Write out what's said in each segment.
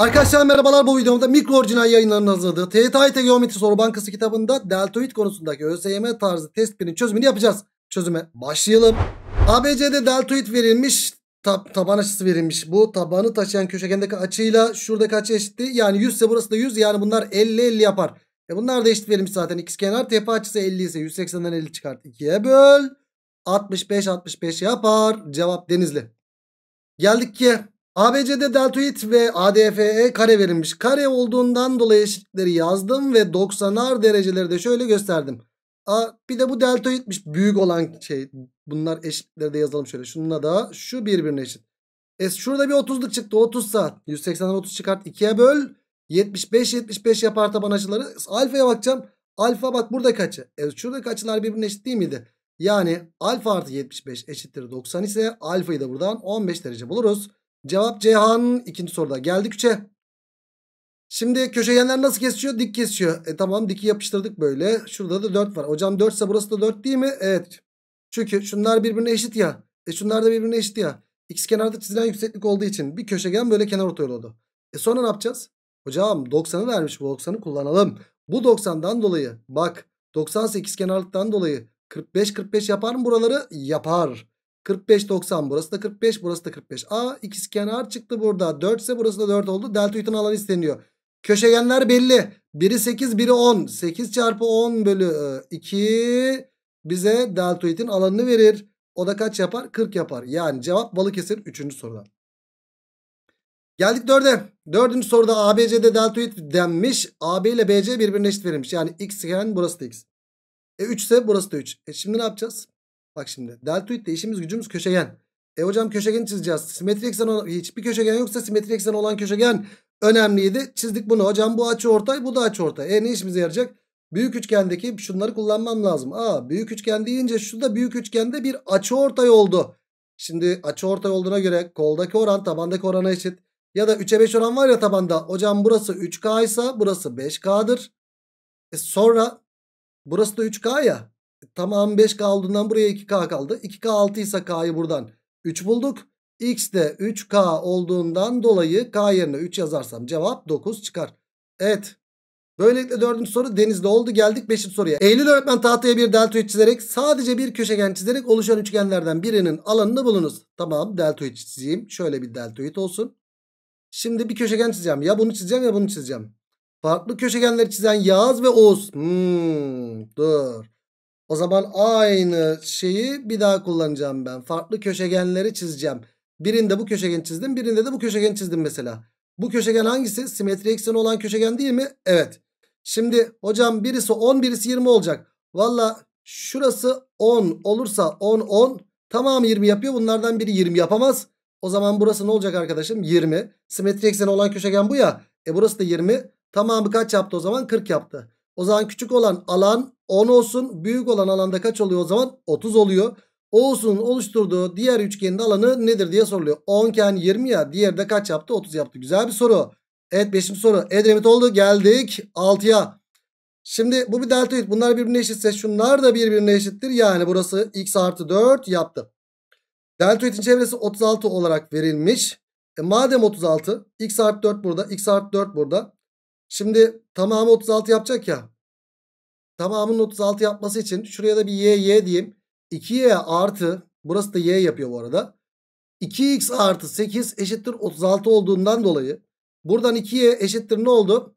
Arkadaşlar merhabalar bu videomda mikro orijinal yayınlarının hazırladığı TYT Geometri Soru Bankası kitabında deltoid konusundaki ÖSYM tarzı test birinin çözümünü yapacağız. Çözüme başlayalım. ABC'de deltoid verilmiş tab taban açısı verilmiş. Bu tabanı taşıyan köşegendeki açıyla şuradaki açı eşitti. Yani 100 ise burası da 100 yani bunlar 50-50 yapar. E bunlar da eşit verilmiş zaten. kenar tepe açısı 50 ise 180'den 50 çıkart. 2'ye böl. 65-65 yapar. Cevap Denizli. Geldik ki ABCD deltoid ve ADFE kare verilmiş. Kare olduğundan dolayı eşitleri yazdım ve 90'ar dereceleri de şöyle gösterdim. A, bir de bu deltoidmiş büyük olan şey. Bunlar eşitlikleri de yazalım şöyle. Şununla da şu birbirine eşit. E, şurada bir 30'luk çıktı. 30 saat. 180'den 30 çıkart. 2'ye böl. 75 75 yapar taban açıları. Alfa'ya bakacağım. Alfa bak burada kaçı? E, şuradaki açılar birbirine eşit değil miydi? Yani alfa artı 75 eşittir 90 ise alfayı da buradan 15 derece buluruz. Cevap Cihan'ın ikinci soruda. Geldik 3'e. Şimdi köşegenler nasıl kesiyor? Dik kesiyor. E tamam diki yapıştırdık böyle. Şurada da 4 var. Hocam 4 ise burası da 4 değil mi? Evet. Çünkü şunlar birbirine eşit ya. E şunlar da birbirine eşit ya. İkisi kenarda çizilen yükseklik olduğu için bir köşegen böyle kenar otoyolu oldu. E sonra ne yapacağız? Hocam 90'ı vermiş bu 90'ı kullanalım. Bu 90'dan dolayı bak 98 kenarlıktan dolayı 45-45 yapar mı buraları? Yapar. 45 90 burası da 45 burası da 45. A ikisi kenar çıktı burada. 4 ise burası da 4 oldu. Deltoidin alanı isteniyor. Köşegenler belli. Biri 8 biri 10. 8 çarpı 10 bölü 2 e, bize deltoidin alanını verir. O da kaç yapar? 40 yapar. Yani cevap Balıkesir 3. soruda. Geldik 4'e. 4. soruda ABC'de deltoid denmiş. AB ile BC birbirine eşit verilmiş. Yani x iken burası da x. E 3 ise burası da 3. E şimdi ne yapacağız? Bak şimdi deltoidde işimiz gücümüz köşegen. E hocam köşegen çizeceğiz. Simetri eksen olan, hiçbir köşegen yoksa simetri eksen olan köşegen önemliydi. Çizdik bunu. Hocam bu açı ortay bu da açı ortay. E ne işimize yarayacak? Büyük üçgendeki şunları kullanmam lazım. Aa büyük üçgen deyince şu da büyük üçgende bir açı ortay oldu. Şimdi açı ortay olduğuna göre koldaki oran tabandaki orana eşit. Ya da 3'e 5 oran var ya tabanda. Hocam burası 3K ise burası 5K'dır. E sonra burası da 3K ya tamam 5K olduğundan buraya 2K kaldı. 2K 6 ise K'yı buradan 3 bulduk. X de 3K olduğundan dolayı K yerine 3 yazarsam cevap 9 çıkar. Evet. Böylelikle dördüncü soru denizde oldu. Geldik beşinci soruya. Eylül öğretmen tahtaya bir deltoid çizerek sadece bir köşegen çizerek oluşan üçgenlerden birinin alanını bulunuz. Tamam deltoid çizeyim. Şöyle bir deltoid olsun. Şimdi bir köşegen çizeceğim. Ya bunu çizeceğim ya bunu çizeceğim. Farklı köşegenleri çizen Yağız ve Oğuz. Hmm, dur. O zaman aynı şeyi bir daha kullanacağım ben. Farklı köşegenleri çizeceğim. Birinde bu köşegen çizdim. Birinde de bu köşegen çizdim mesela. Bu köşegen hangisi? Simetri ekseni olan köşegen değil mi? Evet. Şimdi hocam birisi 10 birisi 20 olacak. Valla şurası 10 olursa 10 10 tamam 20 yapıyor. Bunlardan biri 20 yapamaz. O zaman burası ne olacak arkadaşım? 20. Simetri ekseni olan köşegen bu ya. E burası da 20. Tamamı kaç yaptı o zaman? 40 yaptı. O zaman küçük olan alan 10 olsun. Büyük olan alanda kaç oluyor o zaman? 30 oluyor. Oğuz'un oluşturduğu diğer üçgenin alanı nedir diye soruluyor. 10 iken 20 ya. Diğeri de kaç yaptı? 30 yaptı. Güzel bir soru. Evet 5. soru. Edremit oldu. Geldik 6'ya. Şimdi bu bir deltoid. Bunlar birbirine eşitse şunlar da birbirine eşittir. Yani burası x artı 4 yaptı. Deltoid'in çevresi 36 olarak verilmiş. E madem 36 x artı 4 burada x artı 4 burada. Şimdi tamamı 36 yapacak ya. Tamamının 36 yapması için şuraya da bir y y diyeyim. 2y artı burası da y yapıyor bu arada. 2x artı 8 eşittir 36 olduğundan dolayı buradan 2y eşittir ne oldu?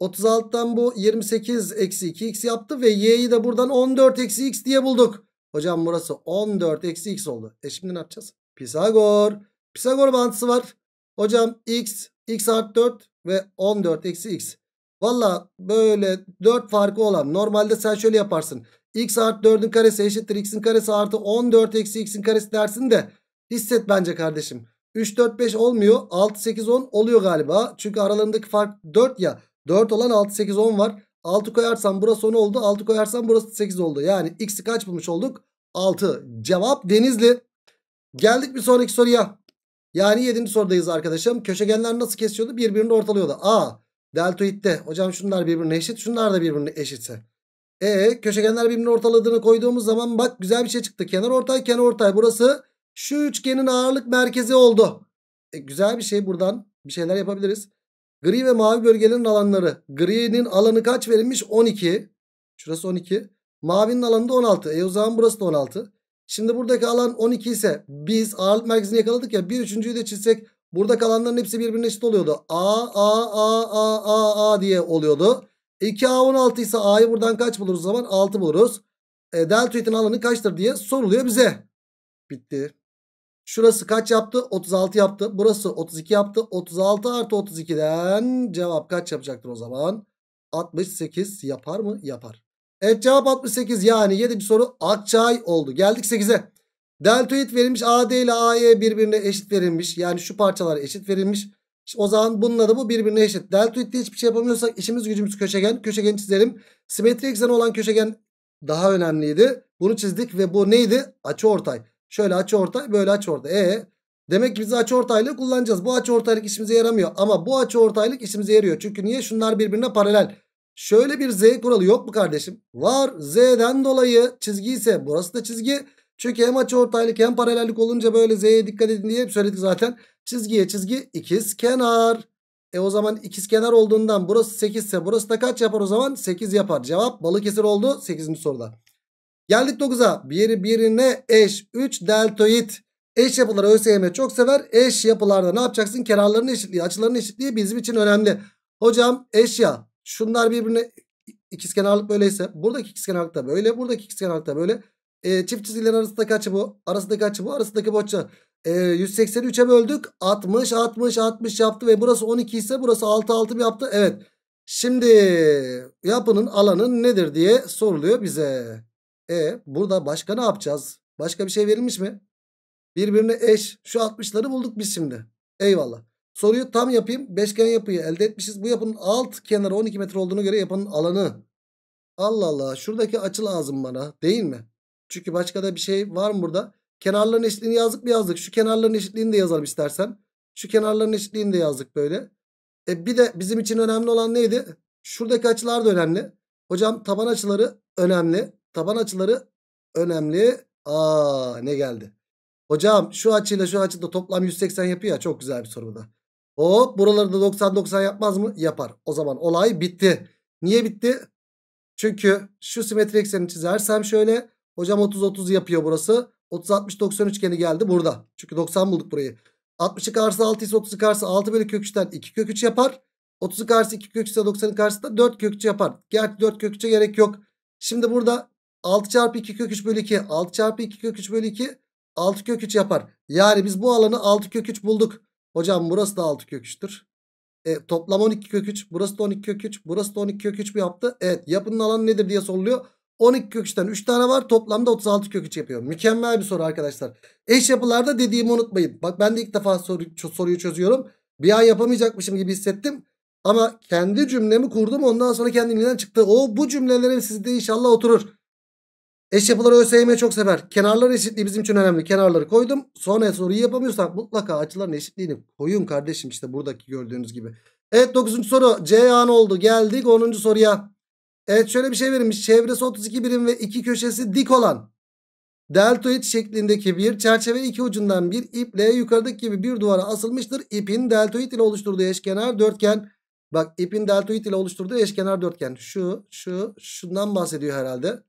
36'dan bu 28 eksi 2x yaptı ve y'yi de buradan 14 eksi x diye bulduk. Hocam burası 14 eksi x oldu. E şimdi ne yapacağız? Pisagor. Pisagor mantısı var. Hocam x, x artı 4 ve 14 eksi x. Valla böyle 4 farkı olan normalde sen şöyle yaparsın. x artı 4'ün karesi eşittir x'in karesi artı 14 eksi x'in karesi dersin de hisset bence kardeşim. 3 4 5 olmuyor 6 8 10 oluyor galiba. Çünkü aralarındaki fark 4 ya 4 olan 6 8 10 var. 6 koyarsan burası 10 oldu 6 koyarsan burası 8 oldu. Yani x'i kaç bulmuş olduk? 6 cevap Denizli. Geldik bir sonraki soruya. Yani 7. sorudayız arkadaşım. Köşegenler nasıl kesiyordu? Birbirini ortalıyordu. A. Deltoid'de. Hocam şunlar birbirine eşit. Şunlar da birbirine eşitse. E köşegenler birbirini ortaladığını koyduğumuz zaman bak güzel bir şey çıktı. Kenar ortay kenar ortay. Burası şu üçgenin ağırlık merkezi oldu. E, güzel bir şey buradan bir şeyler yapabiliriz. Gri ve mavi bölgelerin alanları. Gri'nin alanı kaç verilmiş? 12. Şurası 12. Mavinin alanı da 16. E o zaman burası da 16. Şimdi buradaki alan 12 ise biz ağırlık merkezini yakaladık ya bir üçüncüyü de çizsek burada kalanların hepsi birbirine eşit oluyordu. A, A, A, A, A, A diye oluyordu. 2A 16 ise A'yı buradan kaç buluruz zaman? 6 buluruz. E, deltoidin alanı kaçtır diye soruluyor bize. Bitti. Şurası kaç yaptı? 36 yaptı. Burası 32 yaptı. 36 artı 32'den cevap kaç yapacaktır o zaman? 68 yapar mı? Yapar. Evet cevap 68 yani 7. soru Akçay oldu. Geldik 8'e. Deltoid verilmiş AD ile AE birbirine eşit verilmiş. Yani şu parçalar eşit verilmiş. o zaman bununla da bu birbirine eşit. Deltoid'de hiçbir şey yapamıyorsak işimiz gücümüz köşegen. Köşegen çizelim. Simetri ekseni olan köşegen daha önemliydi. Bunu çizdik ve bu neydi? Açı ortay. Şöyle açı ortay böyle açı ortay. E demek ki biz açı ortaylığı kullanacağız. Bu açı ortaylık işimize yaramıyor. Ama bu açı ortaylık işimize yarıyor. Çünkü niye? Şunlar birbirine paralel. Şöyle bir z kuralı yok mu kardeşim? Var. Z'den dolayı çizgi ise burası da çizgi. Çünkü hem açıortaylık hem paralellik olunca böyle z'ye dikkat edin diye hep söyledik zaten. Çizgiye çizgi ikiz kenar. E o zaman ikiz kenar olduğundan burası 8 ise burası da kaç yapar o zaman? 8 yapar. Cevap Balıkesir oldu 8. soruda. Geldik 9'a. Biri birine eş 3 deltoid. Eş yapıları ÖSYM çok sever. Eş yapılarda ne yapacaksın? Kenarlarını eşitliği, açılarını eşitliği bizim için önemli. Hocam eş ya Şunlar birbirine ikizkenarlık böyleyse buradaki ikizkenarlık da böyle. Buradaki ikizkenarlık da böyle. E, çift çizgiler arasındaki açı bu. Arasındaki açı bu. Arasındaki bu açı. E, 183'e böldük. 60 60 60 yaptı ve burası 12 ise burası 6 6 mı yaptı? Evet. Şimdi yapının alanı nedir diye soruluyor bize. E burada başka ne yapacağız? Başka bir şey verilmiş mi? Birbirine eş şu 60'ları bulduk biz şimdi. Eyvallah. Soruyu tam yapayım. Beşgen yapıyı elde etmişiz. Bu yapının alt kenarı 12 metre olduğunu göre yapının alanı. Allah Allah. Şuradaki açı lazım bana. Değil mi? Çünkü başka da bir şey var mı burada? Kenarların eşitliğini yazdık mı yazdık. Şu kenarların eşitliğini de yazalım istersen. Şu kenarların eşitliğini de yazdık böyle. E bir de bizim için önemli olan neydi? Şuradaki açılar da önemli. Hocam taban açıları önemli. Taban açıları önemli. Aa ne geldi? Hocam şu açıyla şu açı toplam 180 yapıyor ya. Çok güzel bir soru bu da. Hop buralarında 90-90 yapmaz mı? Yapar. O zaman olay bitti. Niye bitti? Çünkü şu simetri eksenini çizersem şöyle. Hocam 30-30 yapıyor burası. 30-60-90 üçgeni geldi burada. Çünkü 90 bulduk burayı. 60'ı karşısı 6 ise 30'u karşısı 6 bölü kök 3'ten 2 kök 3 yapar. 30'u karşısı 2 kök 3 ise 90'ın karşısı 4 kök 3 yapar. Gerçi 4 kök 3'e gerek yok. Şimdi burada 6 çarpı 2 kök 3 bölü 2. 6 çarpı 2 kök 3 bölü 2. 6 kök 3 yapar. Yani biz bu alanı 6 kök 3 bulduk. Hocam burası da 6 kök 3'tür. E, toplam 12 kök 3. Burası da 12 kök 3. Burası da 12 kök 3 mü yaptı? Evet. Yapının alanı nedir diye soruluyor. 12 kök 3'ten 3 tane var. Toplamda 36 kök 3 yapıyor. Mükemmel bir soru arkadaşlar. Eş yapılarda dediğimi unutmayın. Bak ben de ilk defa soru, soruyu çözüyorum. Bir an yapamayacakmışım gibi hissettim. Ama kendi cümlemi kurdum. Ondan sonra kendiliğinden çıktı. O bu cümlelerin sizde inşallah oturur. Eş yapıları ÖSYM çok sever. Kenarlar eşitliği bizim için önemli. Kenarları koydum. Sonra soruyu yapamıyorsak mutlaka açıların eşitliğini koyun kardeşim. işte buradaki gördüğünüz gibi. Evet 9. soru C an oldu. Geldik 10. soruya. Evet şöyle bir şey verilmiş. Çevresi 32 birim ve iki köşesi dik olan deltoid şeklindeki bir çerçeve iki ucundan bir iple yukarıdaki gibi bir duvara asılmıştır. İpin deltoid ile oluşturduğu eşkenar dörtgen. Bak ipin deltoid ile oluşturduğu eşkenar dörtgen. Şu, şu, şundan bahsediyor herhalde.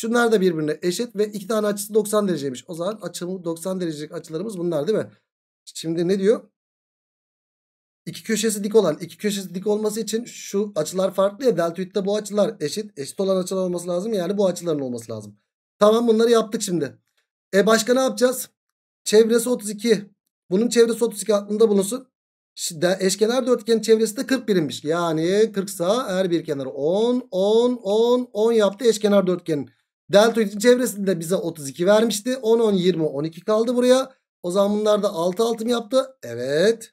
Şunlar da birbirine eşit ve iki tane açısı 90 dereceymiş. O zaman açımı 90 derecelik açılarımız bunlar değil mi? Şimdi ne diyor? İki köşesi dik olan, iki köşesi dik olması için şu açılar farklı ya. Deltoid'de bu açılar eşit. Eşit olan açılar olması lazım. Yani bu açıların olması lazım. Tamam bunları yaptık şimdi. E başka ne yapacağız? Çevresi 32. Bunun çevresi 32 aklında bulunsun. Eşkenar dörtgenin çevresi de 40 birimmiş. Yani 40 sa her bir kenarı 10, 10, 10, 10 yaptı eşkenar dörtgenin. Deltoidin çevresinde bize 32 vermişti. 10, 10, 20, 12 kaldı buraya. O zaman bunlar da 6, 6 yaptı? Evet.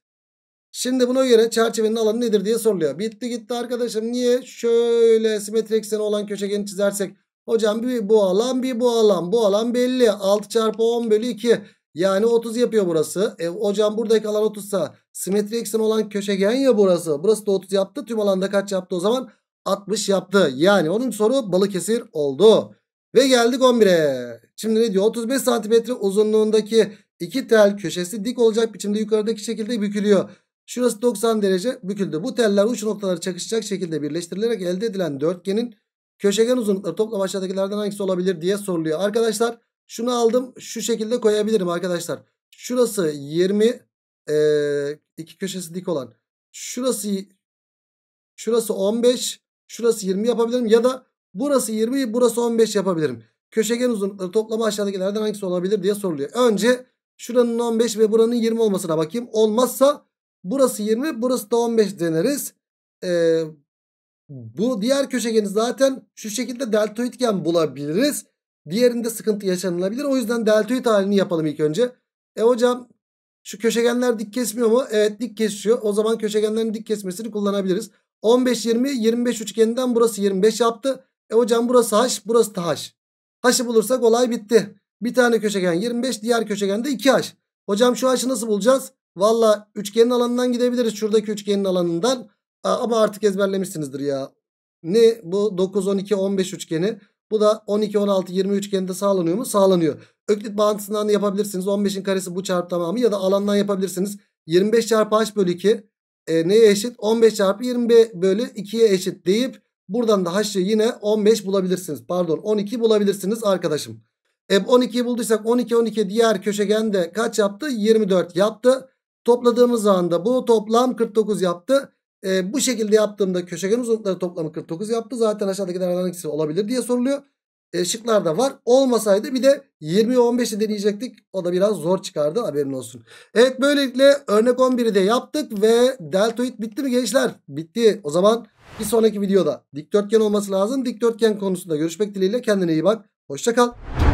Şimdi buna göre çerçevenin alanı nedir diye soruluyor. Bitti gitti arkadaşım. Niye? Şöyle simetri ekseni olan köşegeni çizersek. Hocam bir bu alan bir bu alan. Bu alan belli. 6 çarpı 10 bölü 2. Yani 30 yapıyor burası. E, hocam buradaki alan 30 sa simetri eksen olan köşegen ya burası. Burası da 30 yaptı. Tüm alanda kaç yaptı o zaman? 60 yaptı. Yani onun soru Balıkesir oldu. Ve geldik 11'e. Şimdi ne diyor? 35 santimetre uzunluğundaki iki tel köşesi dik olacak biçimde yukarıdaki şekilde bükülüyor. Şurası 90 derece büküldü. Bu teller uç noktaları çakışacak şekilde birleştirilerek elde edilen dörtgenin köşegen uzunlukları toplam aşağıdakilerden hangisi olabilir diye soruluyor. Arkadaşlar şunu aldım şu şekilde koyabilirim arkadaşlar. Şurası 20 e, iki köşesi dik olan. Şurası şurası 15 şurası 20 yapabilirim ya da Burası 20 burası 15 yapabilirim. Köşegen uzunlukları toplamı aşağıdakilerden hangisi olabilir diye soruluyor. Önce şuranın 15 ve buranın 20 olmasına bakayım. Olmazsa burası 20 burası da 15 deneriz. Ee, bu diğer köşegeni zaten şu şekilde deltoidken bulabiliriz. Diğerinde sıkıntı yaşanılabilir. O yüzden deltoid halini yapalım ilk önce. E hocam şu köşegenler dik kesmiyor mu? Evet dik kesiyor. O zaman köşegenlerin dik kesmesini kullanabiliriz. 15 20 25 üçgeninden burası 25 yaptı. E hocam burası h burası da h. H'ı bulursak olay bitti. Bir tane köşegen 25 diğer köşegen de 2h. Hocam şu h'ı nasıl bulacağız? Valla üçgenin alanından gidebiliriz. Şuradaki üçgenin alanından. ama artık ezberlemişsinizdir ya. Ne bu 9, 12, 15 üçgeni. Bu da 12, 16, 20 üçgeninde sağlanıyor mu? Sağlanıyor. Öklit bağıntısından yapabilirsiniz. 15'in karesi bu çarpı tamamı ya da alandan yapabilirsiniz. 25 çarpı h bölü 2 e, neye eşit? 15 çarpı 20 bölü 2'ye eşit deyip Buradan da h'ı yine 15 bulabilirsiniz. Pardon 12 bulabilirsiniz arkadaşım. E 12'yi bulduysak 12 12 diğer köşegen de kaç yaptı? 24 yaptı. Topladığımız anda bu toplam 49 yaptı. E, bu şekilde yaptığımda köşegen uzunlukları toplamı 49 yaptı. Zaten aşağıdaki aşağıdakiler ikisi olabilir diye soruluyor. E, şıklar da var. Olmasaydı bir de 20 15'i deneyecektik. O da biraz zor çıkardı haberin olsun. Evet böylelikle örnek 11'i de yaptık ve deltoid bitti mi gençler? Bitti. O zaman bir sonraki videoda dikdörtgen olması lazım. Dikdörtgen konusunda görüşmek dileğiyle kendine iyi bak. Hoşça kal.